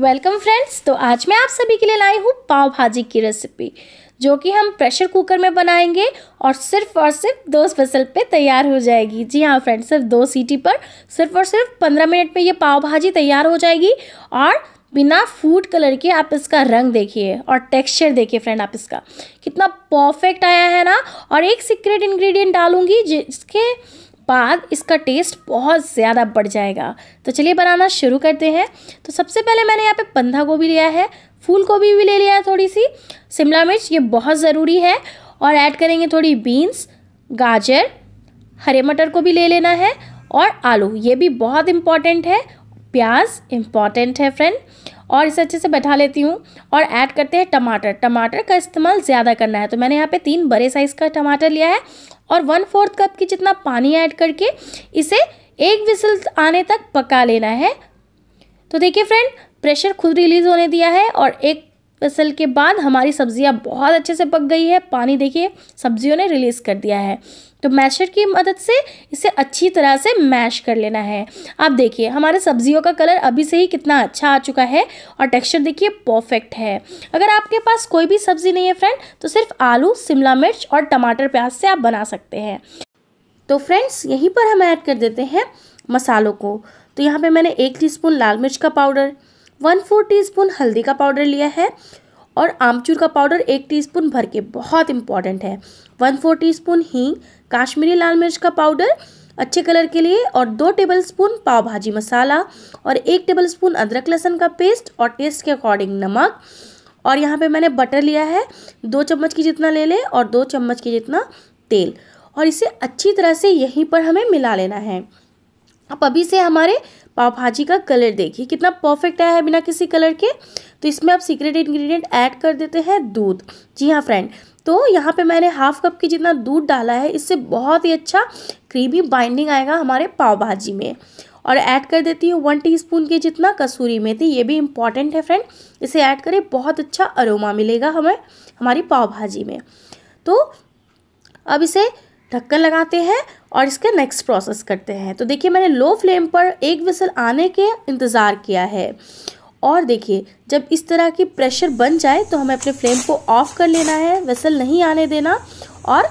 welcome friends तो आज मैं आप सभी के लिए लाई हूँ पाव भाजी की रेसिपी जो कि हम प्रेशर कुकर में बनाएंगे और सिर्फ और सिर्फ दो स्पेशल पे तैयार हो जाएगी जी हाँ फ्रेंड्स सिर्फ दो सीटी पर सिर्फ और सिर्फ पंद्रह मिनट में ये पाव भाजी तैयार हो जाएगी और बिना फूड कलर के आप इसका रंग देखिए और टेक्सचर देखिए फ्रेंड आप इसका कितना परफेक्ट आया है ना और एक सीक्रेट इन्ग्रीडियंट डालूंगी जिसके बाद इसका टेस्ट बहुत ज़्यादा बढ़ जाएगा तो चलिए बनाना शुरू करते हैं तो सबसे पहले मैंने यहाँ पे बंधा गोभी लिया है फूल गोभी भी ले लिया है थोड़ी सी शिमला मिर्च ये बहुत ज़रूरी है और ऐड करेंगे थोड़ी बीन्स गाजर हरे मटर को भी ले लेना है और आलू ये भी बहुत इम्पॉर्टेंट है प्याज इम्पॉर्टेंट है फ्रेंड और इसे अच्छे से बैठा लेती हूँ और ऐड करते हैं टमाटर टमाटर का इस्तेमाल ज़्यादा करना है तो मैंने यहाँ पे तीन बड़े साइज़ का टमाटर लिया है और वन फोर्थ कप की जितना पानी ऐड करके इसे एक विसल आने तक पका लेना है तो देखिए फ्रेंड प्रेशर खुद रिलीज़ होने दिया है और एक फसल के बाद हमारी सब्जियां बहुत अच्छे से पक गई है पानी देखिए सब्जियों ने रिलीज़ कर दिया है तो मैशर की मदद से इसे अच्छी तरह से मैश कर लेना है आप देखिए हमारे सब्जियों का कलर अभी से ही कितना अच्छा आ चुका है और टेक्सचर देखिए परफेक्ट है अगर आपके पास कोई भी सब्ज़ी नहीं है फ्रेंड तो सिर्फ आलू शिमला मिर्च और टमाटर प्याज से आप बना सकते हैं तो फ्रेंड्स यहीं पर हम ऐड कर देते हैं मसालों को तो यहाँ पर मैंने एक टी लाल मिर्च का पाउडर वन फोर टीस्पून हल्दी का पाउडर लिया है और आमचूर का पाउडर एक टीस्पून भर के बहुत इंपॉर्टेंट है वन फोर टीस्पून हींग काश्मीरी लाल मिर्च का पाउडर अच्छे कलर के लिए और दो टेबलस्पून पाव भाजी मसाला और एक टेबलस्पून अदरक लहसन का पेस्ट और टेस्ट के अकॉर्डिंग नमक और यहाँ पे मैंने बटर लिया है दो चम्मच की जितना ले लें और दो चम्मच की जितना तेल और इसे अच्छी तरह से यहीं पर हमें मिला लेना है अब अभी से हमारे पाव भाजी का कलर देखिए कितना परफेक्ट आया है बिना किसी कलर के तो इसमें आप सीक्रेट इंग्रेडिएंट ऐड कर देते हैं दूध जी हाँ फ्रेंड तो यहाँ पे मैंने हाफ कप की जितना दूध डाला है इससे बहुत ही अच्छा क्रीमी बाइंडिंग आएगा हमारे पाव भाजी में और ऐड कर देती हूँ वन स्पून के जितना कसूरी मेथी ये भी इम्पॉर्टेंट है फ्रेंड इसे ऐड करें बहुत अच्छा अरोमा मिलेगा हमें हमारी पाव भाजी में तो अब इसे ढक्कन लगाते हैं और इसका नेक्स्ट प्रोसेस करते हैं तो देखिए मैंने लो फ्लेम पर एक विसल आने के इंतज़ार किया है और देखिए जब इस तरह की प्रेशर बन जाए तो हमें अपने फ्लेम को ऑफ कर लेना है विसल नहीं आने देना और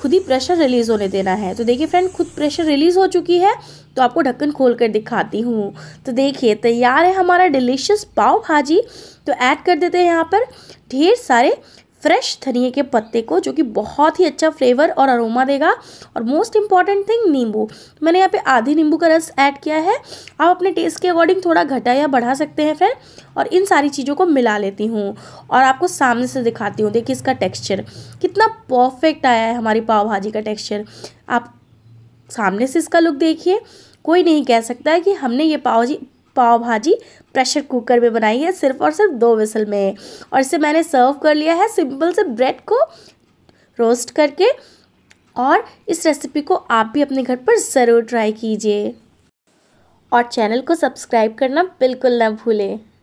खुद ही प्रेशर रिलीज़ होने देना है तो देखिए फ्रेंड खुद प्रेशर रिलीज़ हो चुकी है तो आपको ढक्कन खोल कर दिखाती हूँ तो देखिए तैयार है हमारा डिलीशियस पाव भाजी तो ऐड कर देते हैं यहाँ पर ढेर सारे फ्रेश धनिए के पत्ते को जो कि बहुत ही अच्छा फ्लेवर और अरोमा देगा और मोस्ट इम्पॉर्टेंट थिंग नींबू मैंने यहाँ पे आधी नींबू का रस ऐड किया है आप अपने टेस्ट के अकॉर्डिंग थोड़ा घटा या बढ़ा सकते हैं फ्रेंड और इन सारी चीज़ों को मिला लेती हूँ और आपको सामने से दिखाती हूँ देखिए इसका टेक्स्चर कितना परफेक्ट आया है हमारी पाव भाजी का टेक्स्चर आप सामने से इसका लुक देखिए कोई नहीं कह सकता है कि हमने ये पाव जी पाव भाजी प्रेशर कुकर में बनाई है सिर्फ और सिर्फ दो विसल में और इसे मैंने सर्व कर लिया है सिंपल से ब्रेड को रोस्ट करके और इस रेसिपी को आप भी अपने घर पर ज़रूर ट्राई कीजिए और चैनल को सब्सक्राइब करना बिल्कुल ना भूलें